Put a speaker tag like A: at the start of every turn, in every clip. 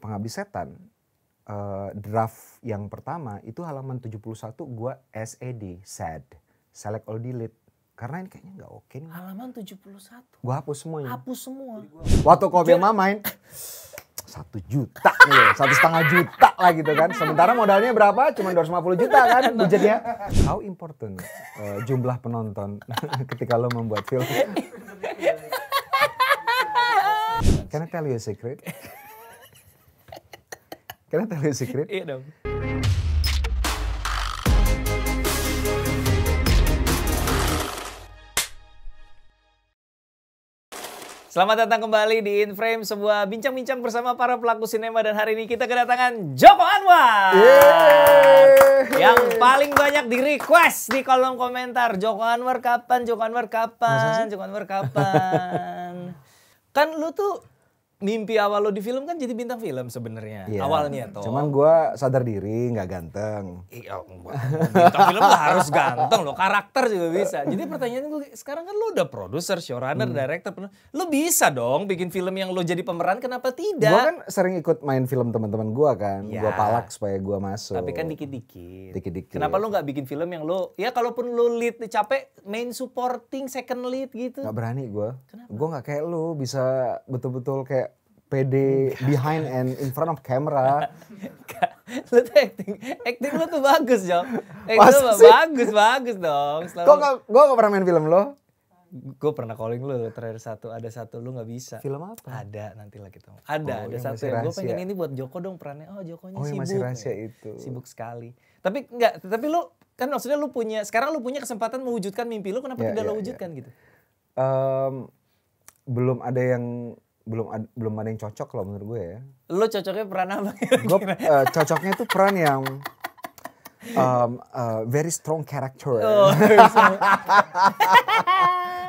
A: pengabdi setan uh, draft yang pertama itu halaman 71 gua SAD e sad select all delete karena ini kayaknya nggak oke nih. Halaman 71. Gua hapus semuanya.
B: Hapus semua. Waktu kopi Mama
A: main satu juta nih, gitu. satu setengah juta lah gitu kan. Sementara modalnya berapa? Cuma 250 juta kan budgetnya. How important uh, jumlah penonton ketika lo membuat film? Can I tell you a secret? Kalian tahu secret?
B: Iya dong. Selamat datang kembali di Inframe, sebuah bincang-bincang bersama para pelaku sinema dan hari ini kita kedatangan Joko Anwar. Yeay. Yang paling banyak di request di kolom komentar, Joko Anwar kapan, Joko Anwar kapan, Joko Anwar kapan. kan lu tuh mimpi awal lo di film kan jadi bintang film sebenarnya yeah. awalnya tuh. Cuman
A: gue sadar diri nggak ganteng. Iya,
B: bintang film gak harus ganteng lo, karakter juga bisa. Jadi pertanyaan gue sekarang kan lo udah produser, showrunner, hmm. director, lo bisa dong bikin film yang lo jadi pemeran, kenapa tidak? Gue kan
A: sering ikut main film teman-teman gue kan, yeah. gue palak supaya gue masuk. Tapi kan
B: dikit-dikit. Dikit-dikit. Kenapa lo nggak bikin film yang lo, ya kalaupun lo lead capek, main supporting, second lead gitu? Gak
A: berani gue. Kenapa? Gue nggak kayak lo bisa betul-betul kayak pede behind and in front of camera.
B: lu tuh acting, acting lu tuh bagus Jo. Acting lu bagus, bagus dong. Selalu... Kok gak, gua gak pernah main film lo? Gue pernah calling lu terakhir satu ada satu lu enggak bisa. Film apa? Ada nanti lah kita. Ada oh, ada satu yang gue pengen ini buat Joko dong perannya. Oh Jokonya oh, sibuk. masih rahasia itu. Sibuk sekali. Tapi enggak, tapi lu kan maksudnya lu punya sekarang lu punya kesempatan mewujudkan mimpi lu kenapa yeah, tidak yeah, lu ya. wujudkan yeah. gitu?
A: Um, belum ada yang belum ad, belum ada yang cocok loh menurut gue ya.
B: Lu cocoknya peran apa?
A: gue uh, cocoknya tuh peran yang um, uh, very strong character. Oh,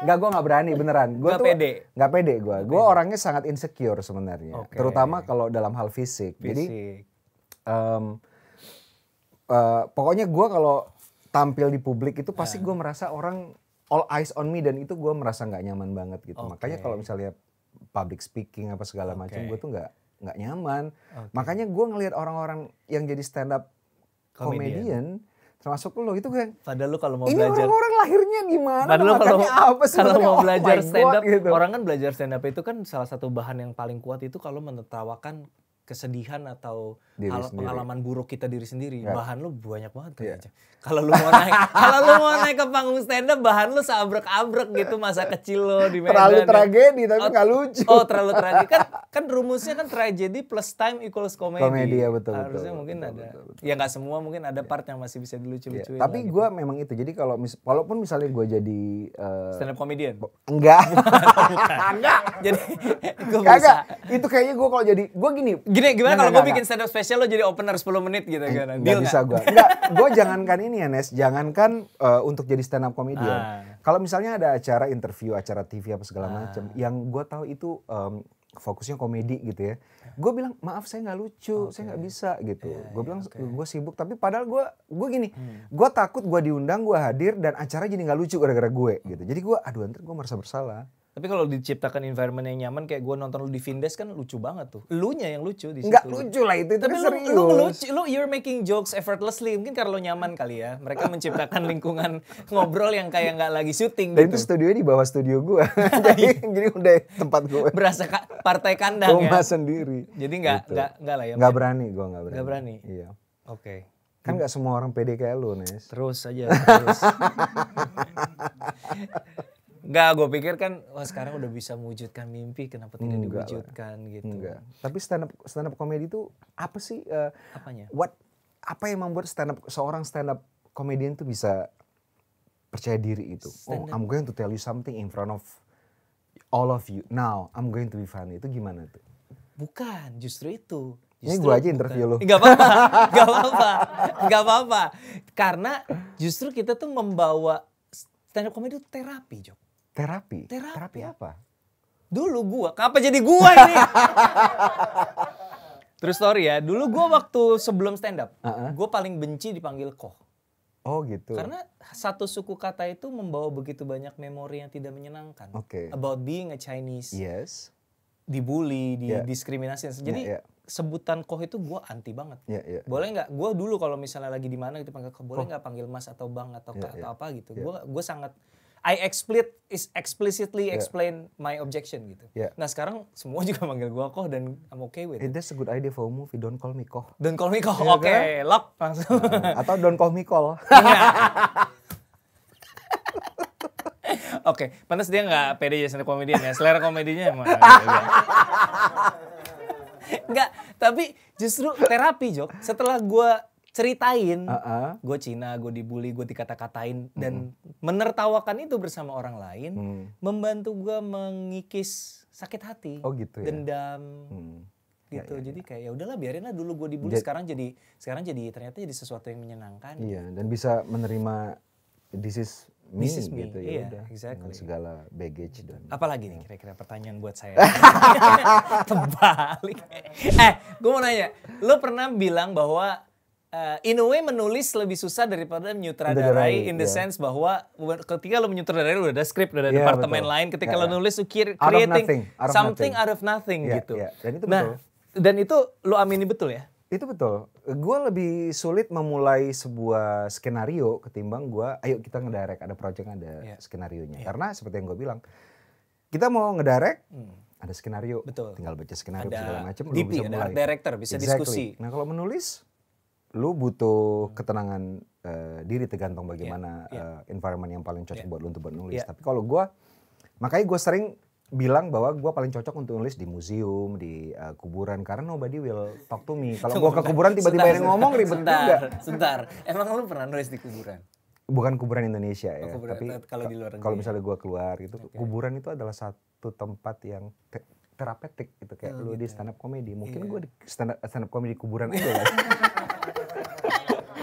A: Enggak, gue nggak berani beneran. Gue tuh pede. Nggak pede gue. Gue orangnya sangat insecure sebenarnya, okay. terutama kalau dalam hal fisik. fisik. Jadi, um, uh, eh, pokoknya gue kalau tampil di publik itu pasti ah. gue merasa orang all eyes on me dan itu gue merasa nggak nyaman banget gitu. Okay. Makanya kalau misalnya public speaking apa segala okay. macam gue tuh nggak nggak nyaman okay. makanya gue ngelihat orang-orang yang jadi stand up comedian,
B: termasuk lo itu kan padahal lo kalau mau ini belajar
A: orang-orang lahirnya gimana padahal lu kalau apa sih kalau mau oh belajar oh stand
B: up gitu. orang kan belajar stand up itu kan salah satu bahan yang paling kuat itu kalau menertawakan kesedihan atau diri hal, pengalaman buruk kita diri sendiri yeah. bahan lu banyak banget kan iya. yeah. kalau lu mau naik kalau lu mau naik ke panggung stand up bahan lu seabrek-abrek gitu masa kecil lo di Medan terlalu ya. tragedi tapi oh, nggak oh, lucu oh terlalu tragedi kan kan rumusnya kan tragedi plus time equals comedy komedi ya betul harusnya betul, mungkin betul, ada betul, betul, ya nggak semua mungkin ada part yang masih bisa dilucu-lucuin yeah. tapi
A: gue memang itu jadi kalau mis walaupun misalnya gue jadi uh, eh, stand up
B: comedian enggak enggak jadi gue
A: itu kayaknya gue kalau jadi gue gini Gini, gimana kalau gue bikin
B: stand up special lo jadi opener 10 menit gitu eh, kan? Eh, gak bisa gue. Enggak,
A: gue jangankan ini ya Nes, jangankan uh, untuk jadi stand up comedian. Ah. Kalau misalnya ada acara interview, acara TV apa segala ah. macam, yang gue tahu itu um, fokusnya komedi gitu ya. Gue bilang maaf saya nggak lucu, okay. saya nggak bisa gitu. Yeah, gue iya, bilang okay. gue sibuk tapi padahal gue gue gini, hmm. gue takut gue diundang gue hadir dan acara jadi nggak lucu gara-gara gue gitu. Jadi gue aduh nanti gue merasa
B: bersalah. Tapi kalau diciptakan environment yang nyaman kayak gue nonton lu di Vindes kan lucu banget tuh. Lunya yang lucu di situ. Enggak lucu lah itu, itu Tapi lu, serius. lu, lucu, lu, you're making jokes effortlessly. Mungkin karena lu nyaman kali ya. Mereka menciptakan lingkungan ngobrol yang kayak nggak lagi syuting Dan gitu. itu
A: studionya di bawah studio gue.
B: jadi, gini udah tempat gue. Berasa ka partai kandang Rumah ya. sendiri. Jadi nggak gitu. nggak nggak lah ya. Nggak berani gue nggak berani. Nggak berani. Iya. Oke. Okay.
A: Kan gak semua orang pede kayak lu, Nes. Terus aja, terus.
B: Enggak, gue pikir kan wah sekarang udah bisa mewujudkan mimpi, kenapa tidak Enggak diwujudkan lah. gitu. Enggak.
A: Tapi stand up stand up komedi itu apa sih uh, apanya? What apa yang membuat stand up seorang stand up komedian tuh bisa percaya diri itu? oh, I'm going to tell you something in front of all of you. Now, I'm going to be funny. Itu gimana tuh? Bukan, justru itu. Justru Ini gue aja interview lo. Gak apa-apa, gak apa-apa, gak apa-apa.
B: Karena justru kita tuh membawa stand up comedy itu terapi, Jok. Terapi? Terapi, terapi apa? Dulu gua, kenapa jadi gua ini? True story ya, dulu gua waktu sebelum stand up, uh -huh. gua paling benci dipanggil koh. Oh gitu. Karena satu suku kata itu membawa begitu banyak memori yang tidak menyenangkan. Oke. Okay. About being a Chinese. Yes. Dibully, ya. didiskriminasi. Yeah. Ya. Jadi yeah, yeah sebutan koh itu gue anti banget. Yeah, yeah, ya. boleh nggak? Gue dulu kalau misalnya lagi di mana gitu panggil koh, boleh nggak panggil mas atau bang atau yeah, kak yeah, atau apa gitu. Gue yeah. gue sangat I explicit is explicitly explain yeah. my objection gitu. Yeah. Nah sekarang semua juga manggil gua Koh dan I'm okay with eh, it. that's
A: a good idea for a movie. Don't call me Koh. Don't call me Koh. Yeah, Oke, okay. Kan? lock langsung. Uh, atau don't
B: call me Koh. Iya. Oke, okay. pantas dia nggak pede jadi stand komedian ya. Selera komedinya emang. Enggak, tapi justru terapi Jok. Setelah gua ceritain uh -uh. gue Cina gue dibully gue dikata-katain hmm. dan menertawakan itu bersama orang lain mm. membantu gue mengikis sakit hati oh gitu ya dendam mm. Ya, gitu ya, ya, jadi kayak ya udahlah biarinlah dulu gue dibully jadi, sekarang jadi sekarang jadi ternyata jadi sesuatu yang menyenangkan iya gitu. dan
A: bisa menerima this is me, this is me. gitu ya iya, udah
B: exactly. dengan segala baggage dan apalagi nih ya. kira-kira pertanyaan buat saya terbalik eh gue mau nanya lo pernah bilang bahwa uh, in a way menulis lebih susah daripada menyutradarai in the yeah. sense bahwa ketika lo menyutradarai lo udah ada skrip udah ada yeah, iya, departemen betul. lain ketika yeah, lo iya. nulis lo creating out of nothing, out of something nothing. out of nothing yeah, gitu yeah. dan itu nah, betul dan
A: itu lo amini betul ya itu betul gue lebih sulit memulai sebuah skenario ketimbang gue ayo kita ngedirect ada project ada yeah. skenario nya yeah. karena seperti yang gue bilang kita mau ngedirect hmm ada skenario, Betul. tinggal baca skenario ada segala macam, lu bisa mulai. Ada director, bisa exactly. diskusi. Nah kalau menulis, lu butuh ketenangan uh, diri tergantung bagaimana yeah, ya, ya. yeah. Uh, environment yang paling cocok yeah. buat lu untuk menulis. Yeah. Tapi kalau gua makanya gue sering bilang bahwa gue paling cocok untuk nulis di museum, di uh, kuburan karena nobody
B: will talk to me. Kalau gue ke kuburan tiba-tiba yang ngomong ribet sebentar, juga. Sebentar, emang lu pernah nulis di kuburan?
A: Bukan kuburan Indonesia ya, oh, kuburan, tapi eh, kalau di luar kalau misalnya gue keluar gitu, okay. kuburan itu adalah satu tempat yang te terapeutik gitu kayak oh, lu gitu. Iya. di stand up comedy. Mungkin yeah. gue di stand up, stand up comedy kuburan itu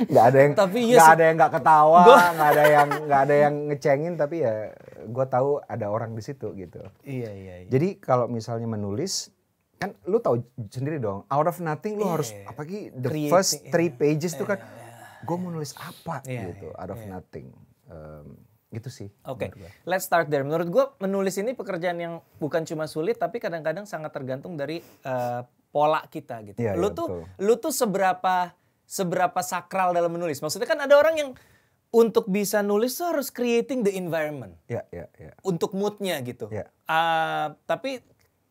A: nggak ada yang tapi iya nggak ada yang nggak ketawa nggak ada yang nggak ada yang ngecengin tapi ya gue tahu ada orang di situ gitu
B: iya iya, iya.
A: jadi kalau misalnya menulis kan lu tahu sendiri dong out of nothing lu yeah, harus yeah. apa sih the Creating, first iya. three pages yeah, tuh iya, kan iya. gue mau nulis apa yeah,
B: gitu yeah, out of yeah. nothing um, gitu sih oke okay. let's start there menurut gue menulis ini pekerjaan yang bukan cuma sulit tapi kadang-kadang sangat tergantung dari uh, pola kita gitu yeah, lu yeah, tuh betul. lu tuh seberapa seberapa sakral dalam menulis? Maksudnya kan ada orang yang untuk bisa nulis tuh harus creating the environment. Ya, ya, ya. Untuk moodnya gitu. Ya. Uh, tapi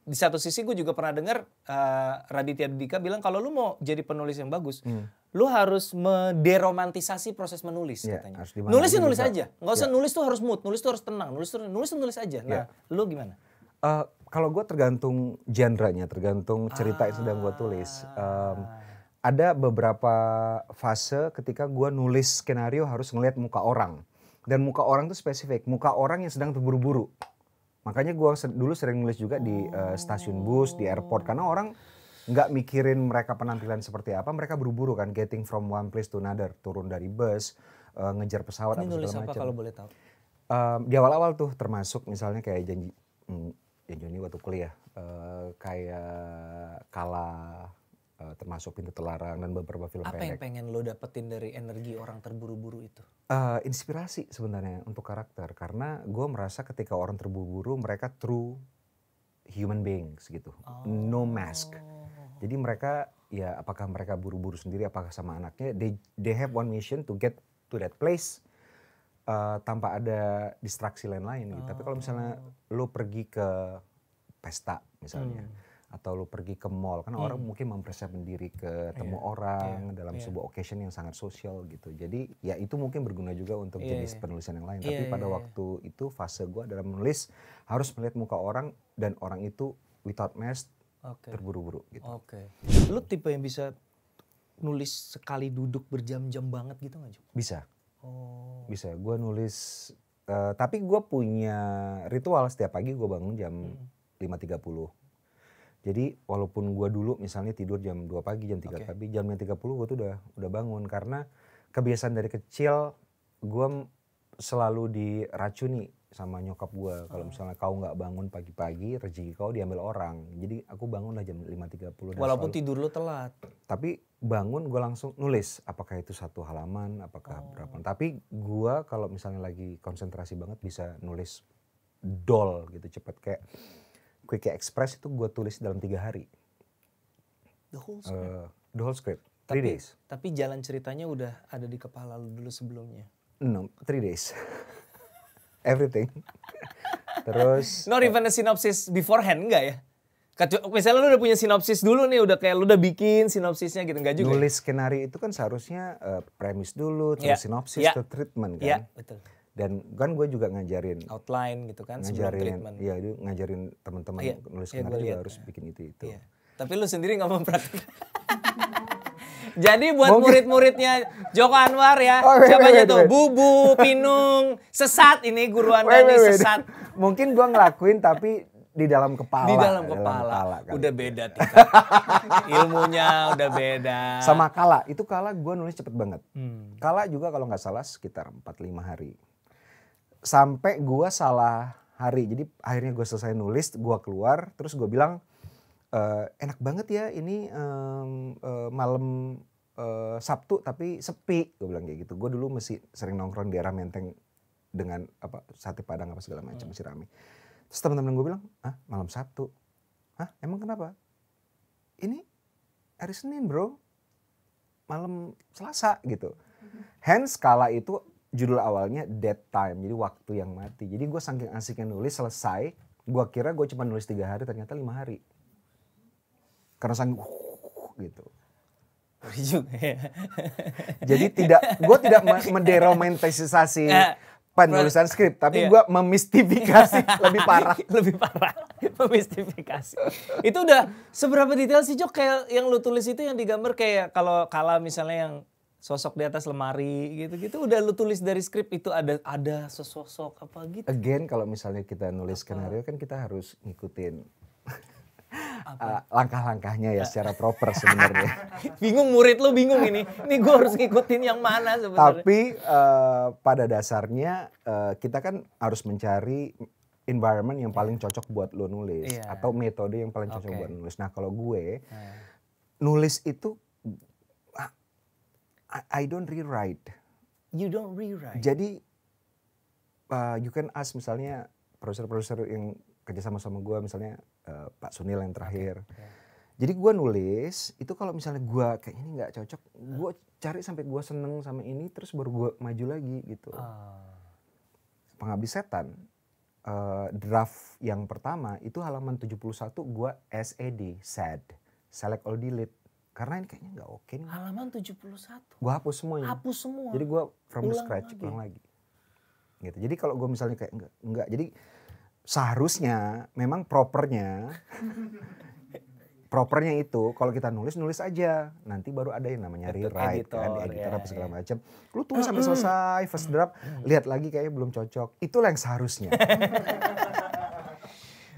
B: di satu sisi gue juga pernah dengar uh, Raditya Dika bilang kalau lu mau jadi penulis yang bagus, hmm. lu harus mederomantisasi proses menulis yeah, katanya. Harus nulis sih ya nulis aja, nggak usah yeah. nulis tuh harus mood, nulis tuh harus tenang, nulis tuh nulis tuh nulis aja. Nah, ya. lu gimana?
A: Uh, kalau gue tergantung genre-nya, tergantung cerita ah. yang sedang gue tulis. Um, ada beberapa fase ketika gue nulis skenario harus ngelihat muka orang dan muka orang tuh spesifik muka orang yang sedang terburu-buru makanya gue dulu sering nulis juga di uh, stasiun bus di airport karena orang nggak mikirin mereka penampilan seperti apa mereka buru-buru kan getting from one place to another turun dari bus uh, ngejar pesawat Ini nulis segala macam kalau boleh tahu um, di awal-awal tuh termasuk misalnya kayak janji hmm, ya janji waktu kuliah uh, kayak kalah uh, termasuk Pintu Telarang dan beberapa film Apa pendek. yang
B: pengen lo dapetin dari energi orang terburu-buru itu?
A: Uh, inspirasi sebenarnya untuk karakter karena gue merasa ketika orang terburu-buru mereka true human beings gitu, oh. no mask. Jadi mereka ya apakah mereka buru-buru sendiri, apakah sama anaknya? They they have one mission to get to that place uh, tanpa ada distraksi lain-lain. Gitu. Oh. Tapi kalau misalnya oh. lo pergi ke pesta misalnya. Hmm atau lu pergi ke mall karena hmm. orang mungkin mempersiapkan diri ke temu yeah. orang yeah. dalam yeah. sebuah occasion yang sangat sosial gitu jadi ya itu mungkin berguna juga untuk yeah. jenis iya. penulisan yang lain yeah. tapi yeah. pada iya, iya. waktu itu fase gue dalam menulis harus melihat muka orang dan orang itu without mask
B: okay. terburu-buru gitu oke okay. lu tipe yang bisa nulis sekali duduk berjam-jam banget gitu nggak
A: bisa oh. bisa gue nulis uh, tapi gue punya ritual setiap pagi gue bangun jam hmm. lima tiga puluh jadi walaupun gue dulu misalnya tidur jam 2 pagi, jam 3 okay. pagi, yang 30 gue tuh udah udah bangun karena kebiasaan dari kecil gue selalu diracuni sama nyokap gue kalau hmm. misalnya kau nggak bangun pagi-pagi rezeki kau diambil orang jadi aku bangun lah jam 5.30 walaupun selalu, tidur lu telat tapi bangun gue langsung nulis apakah itu satu halaman apakah oh. berapa tapi gue kalau misalnya lagi konsentrasi banget bisa nulis dol gitu cepet kayak Quick Express itu gue tulis dalam tiga hari.
B: The whole eh, script. Uh,
A: the whole script. Tapi, three days.
B: Tapi jalan ceritanya udah ada di kepala lu dulu sebelumnya.
A: No, three days. Everything. Terus.
B: Not even a synopsis beforehand enggak ya? misalnya lu udah punya sinopsis dulu nih, udah kayak lu udah bikin sinopsisnya gitu, enggak juga? Ya? Nulis
A: skenario itu kan seharusnya uh, premis dulu, terus yeah. sinopsis, yeah. terus treatment ya, kan? yeah, betul dan kan gue juga ngajarin outline gitu kan ngajarin iya itu ngajarin teman-teman ah, iya, nulis iya, juga harus ya. bikin itu itu iya.
B: tapi lu sendiri nggak mempraktikkan Jadi buat murid-muridnya Joko Anwar ya, oh, wait, siapa aja tuh? Bubu, Pinung, sesat ini guru Anda ini sesat. Mungkin gue ngelakuin
A: tapi di dalam kepala. Di dalam kepala.
B: Dalam kepala kan. Udah iya. beda tingkat. Ilmunya udah beda. Sama
A: kala, itu kala gue nulis cepet banget. Hmm. Kala juga kalau nggak salah sekitar 4 5 hari sampai gue salah hari jadi akhirnya gue selesai nulis gue keluar terus gue bilang e, enak banget ya ini um, uh, malam uh, Sabtu tapi sepi gue bilang kayak gitu gue dulu masih sering nongkrong di arah menteng dengan apa sate padang apa segala macam hmm. masih rame terus teman-teman gue bilang ah malam Sabtu ah emang kenapa ini hari Senin bro malam Selasa gitu hmm. hence kala itu judul awalnya dead time jadi waktu yang mati jadi gue saking asiknya nulis selesai gue kira gue cuma nulis tiga hari ternyata lima hari karena saking gitu ya. jadi tidak gue tidak menderomantisasi ya. penulisan skrip tapi iya. gue memistifikasi
B: lebih parah lebih parah memistifikasi itu udah seberapa detail sih Jok kayak yang lu tulis itu yang digambar kayak kalau kala misalnya yang sosok di atas lemari gitu-gitu udah lu tulis dari skrip itu ada ada sesosok apa gitu.
A: Again kalau misalnya kita nulis apa? skenario kan kita harus ngikutin uh, langkah-langkahnya ya secara proper
B: sebenarnya. bingung murid lu bingung ini. Ini gue harus ngikutin yang mana sebenarnya. Tapi
A: uh, pada dasarnya uh, kita kan harus mencari environment yang paling iya. cocok buat lu nulis yeah. atau metode yang paling cocok okay. buat nulis. Nah, kalau gue yeah. nulis itu I, I don't rewrite.
B: You don't rewrite.
A: Jadi uh, you can ask misalnya produser-produser yang kerja sama sama gue misalnya uh, Pak Sunil yang terakhir. Okay. Okay. Jadi gue nulis itu kalau misalnya gue kayak ini nggak cocok, gue cari sampai gue seneng sama ini terus baru gue maju lagi gitu. Uh. Ah. Penghabis setan uh, draft yang pertama itu halaman 71 gue SAD, sad, select all delete. Karena ini kayaknya nggak oke nih. Halaman 71. Gue hapus semuanya. Hapus
B: semua. Jadi gue from ulang scratch lagi. ulang
A: lagi. Gitu. Jadi kalau gue misalnya kayak enggak, enggak. Jadi seharusnya memang propernya propernya itu kalau kita nulis nulis aja nanti baru ada yang namanya rewrite kan editor ya, apa segala ya. macam lu tulis sampai selesai first draft lihat lagi kayaknya belum cocok itulah yang seharusnya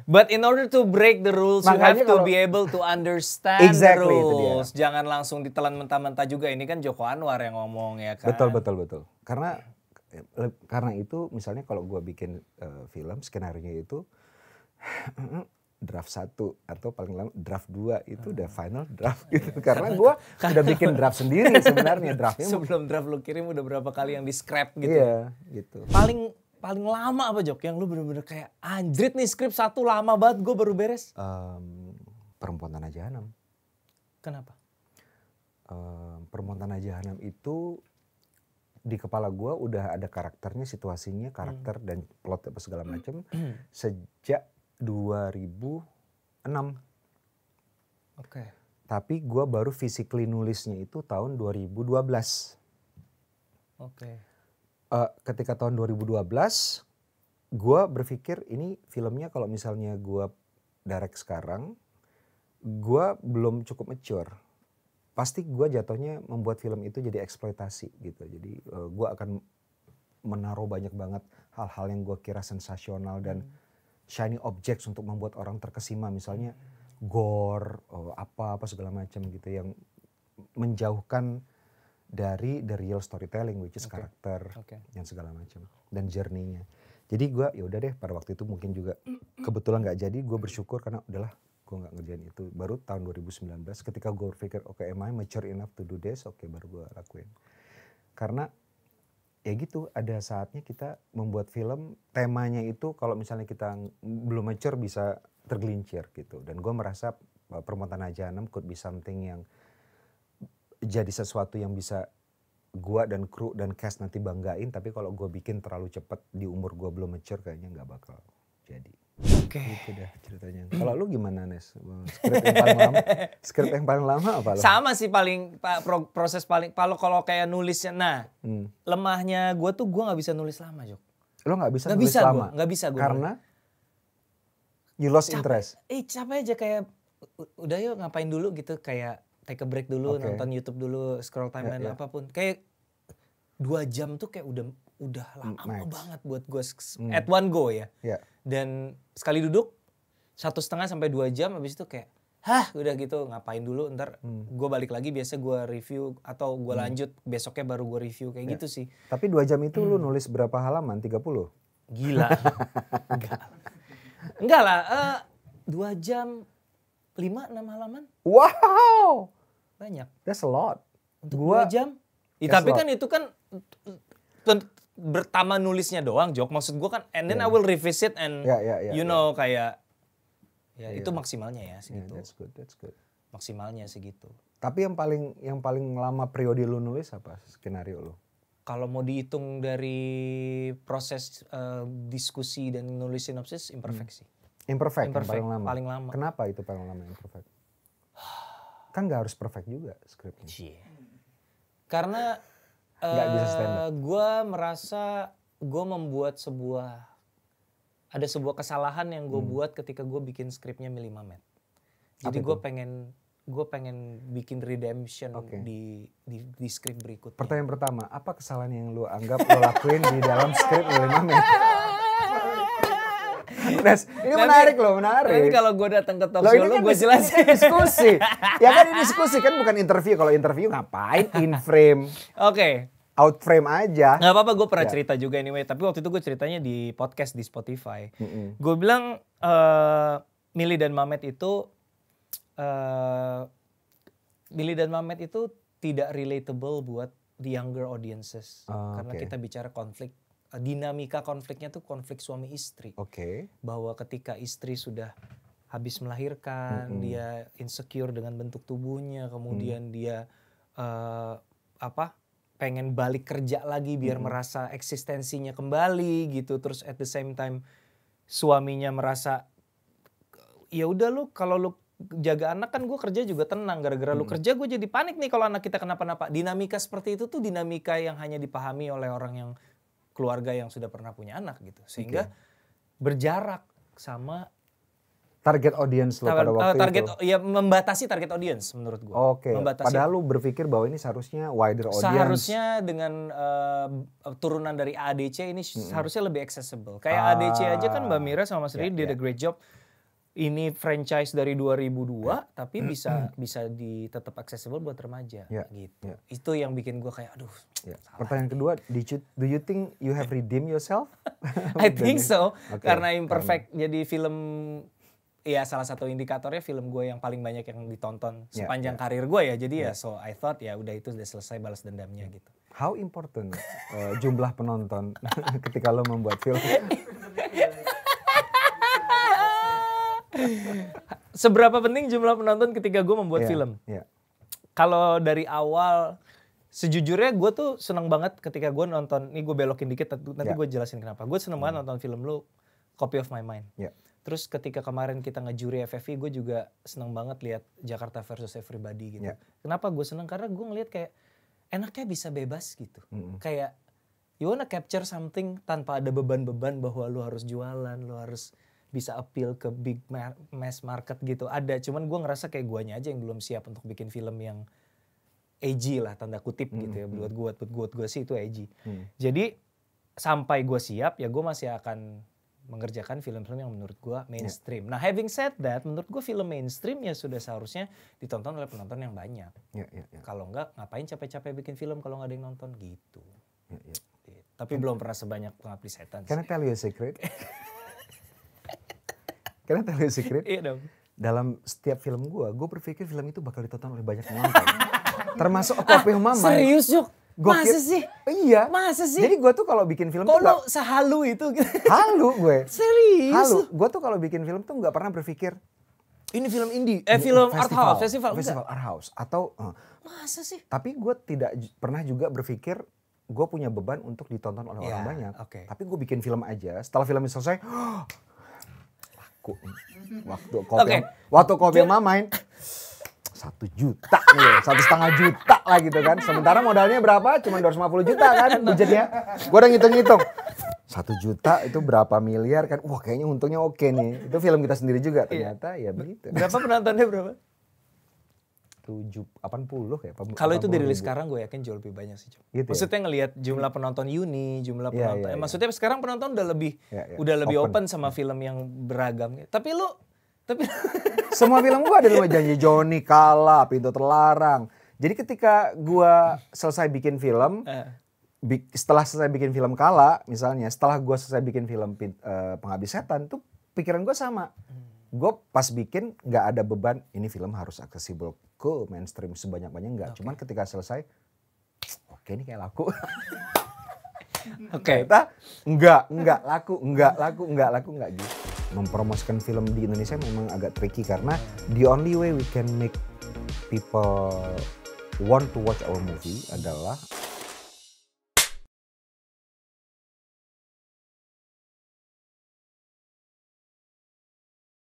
B: But in order to break the rules, Makanya you have to be able to understand exactly, the rules. Jangan langsung ditelan mentah-mentah juga. Ini kan Joko Anwar yang ngomong ya kan. Betul
A: betul betul. Karena eh, karena itu misalnya kalau gue bikin uh, film skenario itu draft satu atau paling lama draft dua itu udah hmm. final draft gitu iya. karena gue udah bikin draft sendiri sebenarnya draftnya
B: sebelum draft lu kirim udah berapa kali yang di scrap gitu iya gitu paling paling lama apa Jok? Yang lu bener-bener kayak anjrit nih skrip satu lama banget gue baru beres.
A: Um, perempuan Tanah Jahanam. Kenapa? Um, perempuan Tanah Jahanam itu di kepala gue udah ada karakternya, situasinya, karakter hmm. dan plot apa segala macam hmm. sejak 2006. Oke. Okay. Tapi gue baru physically nulisnya itu tahun 2012. Oke. Okay uh, ketika tahun 2012 gue berpikir ini filmnya kalau misalnya gue direct sekarang gue belum cukup mature pasti gue jatuhnya membuat film itu jadi eksploitasi gitu jadi uh, eh, gue akan menaruh banyak banget hal-hal yang gue kira sensasional dan hmm. shiny objects untuk membuat orang terkesima misalnya gore oh, eh, apa apa segala macam gitu yang menjauhkan dari the real storytelling which is okay. karakter okay. dan segala macam dan journey Jadi gue ya udah deh pada waktu itu mungkin juga kebetulan nggak jadi gue bersyukur karena udahlah gue nggak ngerjain itu. Baru tahun 2019 ketika gue berpikir oke okay, am I mature enough to do this oke okay, baru gue lakuin. Karena ya gitu ada saatnya kita membuat film temanya itu kalau misalnya kita belum mature bisa tergelincir gitu dan gue merasa aja jahanam could be something yang jadi sesuatu yang bisa gua dan kru dan cast nanti banggain tapi kalau gua bikin terlalu cepat di umur gua belum mature kayaknya nggak bakal jadi oke okay. itu dah ceritanya kalau lu gimana Nes skrip yang paling lama skrip yang paling lama apa lu? sama
B: sih paling proses paling kalau kalau kayak nulisnya nah hmm. lemahnya gua tuh gua nggak bisa nulis lama Jok
A: lo nggak bisa gak nulis bisa lama nggak bisa gua karena you lost Cap interest
B: eh capek aja kayak udah yuk ngapain dulu gitu kayak take a break dulu, okay. nonton YouTube dulu, scroll timeline yeah, yeah. apapun. Kayak dua jam tuh kayak udah udah lama Max. banget buat gue mm. at one go ya. Yeah. Dan sekali duduk satu setengah sampai dua jam, habis itu kayak hah udah gitu ngapain dulu ntar hmm. gue balik lagi biasa gue review atau gue hmm. lanjut besoknya baru gue review kayak yeah. gitu sih tapi dua
A: jam itu hmm. lu nulis berapa halaman 30? gila enggak
B: enggak lah uh, dua jam lima enam halaman wow banyak. That's a lot. Untuk gua, 2 jam? Ya, tapi kan itu kan bertama nulisnya doang, Jok. Maksud gue kan, and then yeah. I will revisit and yeah, yeah, yeah, you know yeah. kayak ya yeah, itu maksimalnya ya segitu. Yeah, that's good, that's good. Maksimalnya segitu.
A: Tapi yang paling yang paling lama periode lu nulis apa skenario lu?
B: Kalau mau dihitung dari proses uh, diskusi dan nulis sinopsis, imperfeksi.
A: Hmm. Imperfect, imperfect yang paling lama. Paling lama. Kenapa itu paling lama imperfect? kan nggak harus perfect juga skripnya. Cie.
B: Karena uh, eh, Gue merasa gue membuat sebuah ada sebuah kesalahan yang gue hmm. buat ketika gue bikin skripnya Mili Mamet. Jadi gue pengen gue pengen bikin redemption okay. di, di di skrip berikut.
A: Pertanyaan pertama, apa kesalahan yang lu anggap lo lakuin di dalam skrip Mili Mamet?
B: Nes, ini nanti, menarik loh, menarik. Nanti kalau gue datang ke talk show kan gue jelasin. Ini diskusi. ya kan ini diskusi,
A: kan bukan interview. Kalau interview ngapain in frame. Oke. Okay. Out frame aja. Gak apa-apa,
B: gue pernah ya. cerita juga anyway. Tapi waktu itu gue ceritanya di podcast di Spotify. Mm -hmm. Gue bilang, uh, eh, Mili dan Mamet itu... Uh, eh, Mili dan Mamet itu tidak relatable buat the younger audiences. Oh, karena okay. kita bicara konflik dinamika konfliknya tuh konflik suami istri. Oke. Okay. Bahwa ketika istri sudah habis melahirkan, mm -hmm. dia insecure dengan bentuk tubuhnya, kemudian mm. dia uh, apa? pengen balik kerja lagi biar mm. merasa eksistensinya kembali gitu. Terus at the same time suaminya merasa ya udah lu kalau lu jaga anak kan gue kerja juga tenang gara-gara hmm. lu mm. kerja gue jadi panik nih kalau anak kita kenapa-napa dinamika seperti itu tuh dinamika yang hanya dipahami oleh orang yang keluarga yang sudah pernah punya anak gitu sehingga okay. berjarak sama
A: target audience lo pada eh, waktu target, itu.
B: ya membatasi target audience menurut gua. Oke. Okay. Padahal
A: lu berpikir bahwa ini seharusnya wider audience. Seharusnya
B: dengan uh, turunan dari ADC ini hmm. seharusnya lebih accessible. Kayak ah. ADC aja kan Mbak Mira sama Mas Riri yeah, did a ya. great job ini franchise dari 2002 ya. tapi bisa bisa di tetap accessible buat remaja yeah. gitu. Yeah. Itu yang bikin gue kayak aduh.
A: Yeah. Ya. Pertanyaan kedua, did you, do you think you have redeem yourself? I think so okay. karena imperfect
B: um. jadi film ya salah satu indikatornya film gue yang paling banyak yang ditonton yeah, sepanjang yeah. karir gue
A: ya. Jadi yeah. ya so
B: I thought ya udah itu udah selesai balas dendamnya ya. gitu.
A: How important uh, jumlah penonton ketika lo membuat film?
B: Seberapa penting jumlah penonton ketika gue membuat yeah, film? Yeah. Kalau dari awal, sejujurnya gue tuh seneng banget ketika gue nonton. Ini gue belokin dikit, nanti yeah. gue jelasin kenapa. Gue seneng hmm. banget nonton film lu, Copy of My Mind. Yeah. Terus ketika kemarin kita ngejuri FFI, gue juga seneng banget lihat Jakarta versus Everybody gitu. Yeah. Kenapa gue seneng? Karena gue ngeliat kayak enaknya bisa bebas gitu. Mm -hmm. Kayak you wanna capture something tanpa ada beban-beban bahwa lu harus jualan, lu harus bisa appeal ke big mass market gitu ada cuman gue ngerasa kayak guanya aja yang belum siap untuk bikin film yang edgy lah tanda kutip hmm, gitu ya hmm. buat gue buat gue gue sih itu edgy hmm. jadi sampai gue siap ya gue masih akan mengerjakan film-film yang menurut gue mainstream. Yeah. Nah, having said that, menurut gue film mainstream ya sudah seharusnya ditonton oleh penonton yang banyak. Yeah, yeah, yeah. Kalau enggak, ngapain capek-capek bikin film kalau nggak ada yang nonton gitu. Yeah, yeah.
A: Tapi belum pernah
B: sebanyak pengabdi setan. Can
A: tell you a secret? Karena tell you secret. Iya dong. Dalam setiap film gue, gue berpikir film itu bakal ditonton oleh banyak orang.
B: Termasuk A Copy of Mama. Serius, Juk? Gua Masa kira, sih? Iya. Masa sih? Jadi
A: gue tuh kalau bikin film Kok tuh... Kok sehalu itu? halu gue. Serius? Halu. Gue tuh kalau bikin film tuh gak pernah berpikir, ini film indie. Eh film festival, art house, festival. Festival art house. Atau... Uh,
B: Masa sih?
A: Tapi gue tidak pernah juga berpikir gue punya beban untuk ditonton oleh yeah, orang banyak. Okay. Tapi gue bikin film aja. Setelah filmnya selesai, oh, ku, waktu kopi okay. waktu kopi mama main satu juta nih, gitu, satu setengah juta lah gitu kan. Sementara modalnya berapa? Cuma puluh juta kan budgetnya. Gue udah ngitung-ngitung. Satu juta itu berapa miliar kan? Wah kayaknya untungnya oke nih. Itu film kita sendiri juga iya.
B: ternyata iya. ya begitu. Berapa penontonnya berapa?
A: tujuh puluh ya kalau itu dirilis ribu. sekarang
B: gue yakin jauh lebih banyak sih gitu ya? maksudnya ya? ngelihat jumlah penonton Uni jumlah iya, penonton yeah, iya, yeah. maksudnya sekarang penonton udah lebih yeah, yeah. udah lebih open, open sama film yang beragam tapi lu tapi
A: semua film gue ada rumah janji Johnny, kala, pintu terlarang jadi ketika gue selesai bikin film eh. bi setelah selesai bikin film kala misalnya setelah gue selesai bikin film uh, eh, penghabis setan tuh pikiran gue sama hmm gue pas bikin nggak ada beban ini film harus aksesibel ke mainstream sebanyak banyak nggak okay. cuman ketika selesai oke ini kayak laku oke okay. kita nggak nggak laku nggak laku nggak laku nggak gitu mempromosikan film di Indonesia memang agak tricky karena the only way we can make people
B: want to watch our movie adalah